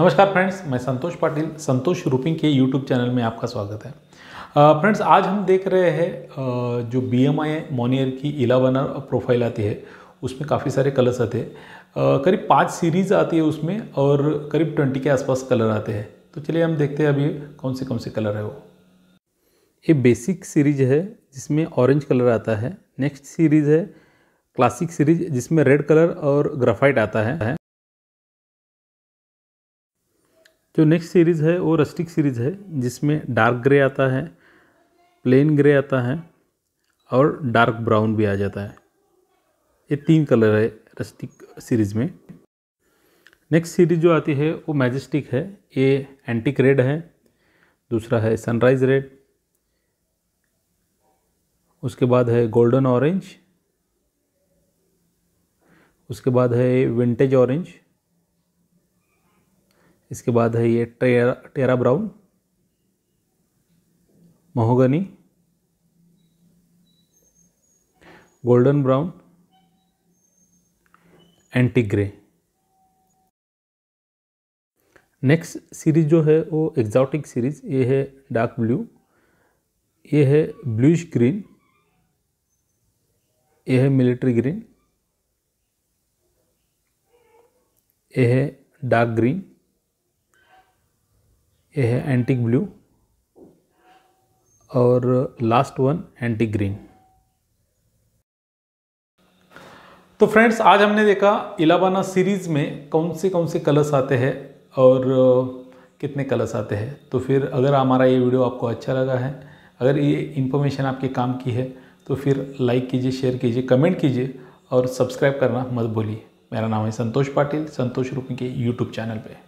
नमस्कार फ्रेंड्स मैं संतोष पाटिल संतोष रूपिंग के यूट्यूब चैनल में आपका स्वागत है फ्रेंड्स आज हम देख रहे हैं जो बी एम आई मोनियर की इलावन प्रोफाइल आती है उसमें काफ़ी सारे कलर्स आते हैं करीब पाँच सीरीज़ आती है उसमें और करीब ट्वेंटी के आसपास कलर आते हैं तो चलिए हम देखते हैं अभी कौन से कौन से कलर है वो ये बेसिक सीरीज है जिसमें ऑरेंज कलर आता है नेक्स्ट सीरीज़ है क्लासिक सीरीज जिसमें रेड कलर और ग्राफाइट आता है जो नेक्स्ट सीरीज़ है वो रस्टिक सीरीज़ है जिसमें डार्क ग्रे आता है प्लेन ग्रे आता है और डार्क ब्राउन भी आ जाता है ये तीन कलर है रस्टिक सीरीज़ में नेक्स्ट सीरीज़ जो आती है वो मैजेस्टिक है ये एंटिक रेड है दूसरा है सनराइज़ रेड उसके बाद है गोल्डन ऑरेंज उसके बाद है विंटेज ऑरेंज इसके बाद है ये terra terra brown mahogany golden brown anti grey next series जो है वो एग्जॉटिक सीरीज़ ये है डार्क ब्लू ये है ब्लूइश ग्रीन ये है मिलिट्री ग्रीन ये है डार्क ग्रीन ये है एंटिक ब्लू और लास्ट वन एंटिक ग्रीन तो फ्रेंड्स आज हमने देखा इलाबाना सीरीज़ में कौन से कौन से कलर्स आते हैं और कितने कलर्स आते हैं तो फिर अगर हमारा ये वीडियो आपको अच्छा लगा है अगर ये इन्फॉर्मेशन आपके काम की है तो फिर लाइक कीजिए शेयर कीजिए कमेंट कीजिए और सब्सक्राइब करना मत भूलिए मेरा नाम है संतोष पाटिल संतोष रूपी के यूट्यूब चैनल पर